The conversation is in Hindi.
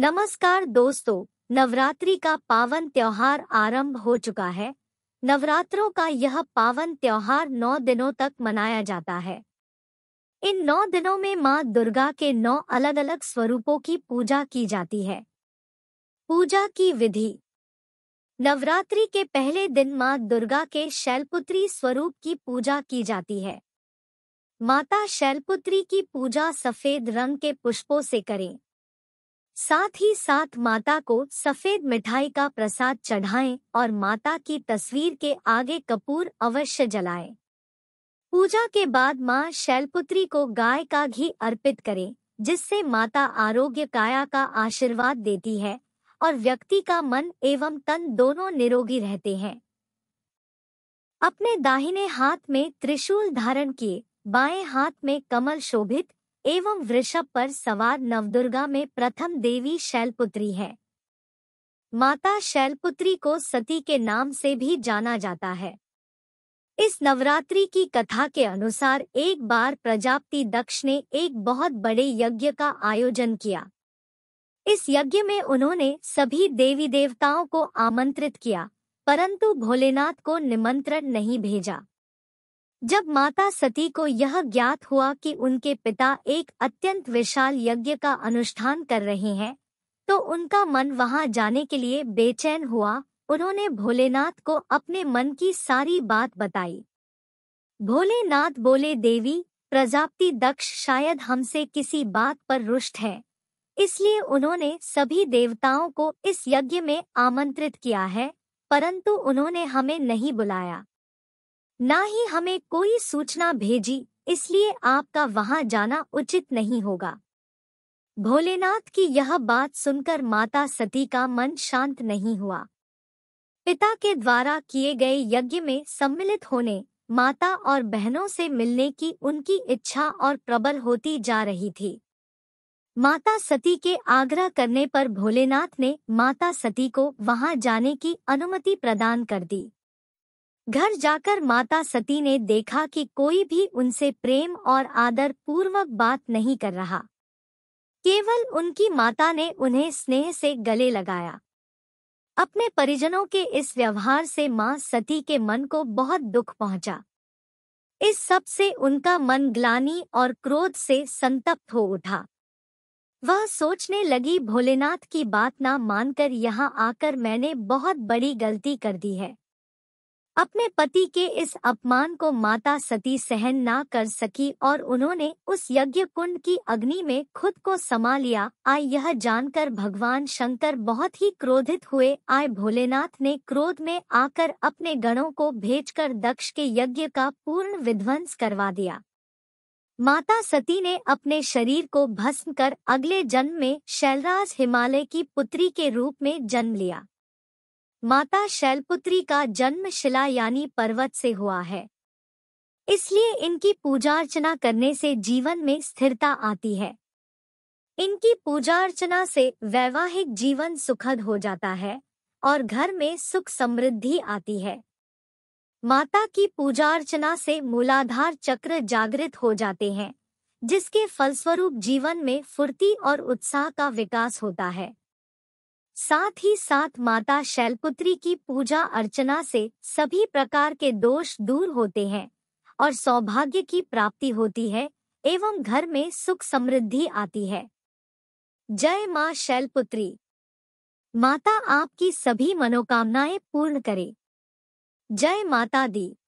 नमस्कार दोस्तों नवरात्रि का पावन त्योहार आरंभ हो चुका है नवरात्रों का यह पावन त्योहार नौ दिनों तक मनाया जाता है इन नौ दिनों में मां दुर्गा के नौ अलग अलग स्वरूपों की पूजा की जाती है पूजा की विधि नवरात्रि के पहले दिन मां दुर्गा के शैलपुत्री स्वरूप की पूजा की जाती है माता शैलपुत्री की पूजा सफेद रंग के पुष्पों से करें साथ ही साथ माता को सफेद मिठाई का प्रसाद चढ़ाएं और माता की तस्वीर के आगे कपूर अवश्य जलाएं। पूजा के बाद मां शैलपुत्री को गाय का घी अर्पित करें जिससे माता आरोग्य काया का आशीर्वाद देती है और व्यक्ति का मन एवं तन दोनों निरोगी रहते हैं अपने दाहिने हाथ में त्रिशूल धारण किए बाएं हाथ में कमल शोभित एवं वृषभ पर सवार नवदुर्गा में प्रथम देवी शैलपुत्री है माता शैलपुत्री को सती के नाम से भी जाना जाता है इस नवरात्रि की कथा के अनुसार एक बार प्रजापति दक्ष ने एक बहुत बड़े यज्ञ का आयोजन किया इस यज्ञ में उन्होंने सभी देवी देवताओं को आमंत्रित किया परंतु भोलेनाथ को निमंत्रण नहीं भेजा जब माता सती को यह ज्ञात हुआ कि उनके पिता एक अत्यंत विशाल यज्ञ का अनुष्ठान कर रहे हैं तो उनका मन वहां जाने के लिए बेचैन हुआ उन्होंने भोलेनाथ को अपने मन की सारी बात बताई भोलेनाथ बोले देवी प्रजाप्ति दक्ष शायद हमसे किसी बात पर रुष्ट है इसलिए उन्होंने सभी देवताओं को इस यज्ञ में आमंत्रित किया है परंतु उन्होंने हमें नहीं बुलाया ना ही हमें कोई सूचना भेजी इसलिए आपका वहां जाना उचित नहीं होगा भोलेनाथ की यह बात सुनकर माता सती का मन शांत नहीं हुआ पिता के द्वारा किए गए यज्ञ में सम्मिलित होने माता और बहनों से मिलने की उनकी इच्छा और प्रबल होती जा रही थी माता सती के आग्रह करने पर भोलेनाथ ने माता सती को वहां जाने की अनुमति प्रदान कर दी घर जाकर माता सती ने देखा कि कोई भी उनसे प्रेम और आदर पूर्वक बात नहीं कर रहा केवल उनकी माता ने उन्हें स्नेह से गले लगाया अपने परिजनों के इस व्यवहार से मां सती के मन को बहुत दुख पहुंचा इस सब से उनका मन ग्लानी और क्रोध से संतप्त हो उठा वह सोचने लगी भोलेनाथ की बात ना मानकर यहाँ आकर मैंने बहुत बड़ी गलती कर दी है अपने पति के इस अपमान को माता सती सहन ना कर सकी और उन्होंने उस यज्ञ कुंड की अग्नि में खुद को समा लिया आय यह जानकर भगवान शंकर बहुत ही क्रोधित हुए आय भोलेनाथ ने क्रोध में आकर अपने गणों को भेजकर दक्ष के यज्ञ का पूर्ण विध्वंस करवा दिया माता सती ने अपने शरीर को भस्म कर अगले जन्म में शैलराज हिमालय की पुत्री के रूप में जन्म लिया माता शैलपुत्री का जन्म शिला यानी पर्वत से हुआ है इसलिए इनकी पूजा अर्चना करने से जीवन में स्थिरता आती है इनकी पूजा अर्चना से वैवाहिक जीवन सुखद हो जाता है और घर में सुख समृद्धि आती है माता की पूजा अर्चना से मूलाधार चक्र जागृत हो जाते हैं जिसके फलस्वरूप जीवन में फुर्ती और उत्साह का विकास होता है साथ ही साथ माता शैलपुत्री की पूजा अर्चना से सभी प्रकार के दोष दूर होते हैं और सौभाग्य की प्राप्ति होती है एवं घर में सुख समृद्धि आती है जय माँ शैलपुत्री माता आपकी सभी मनोकामनाएं पूर्ण करे जय माता दी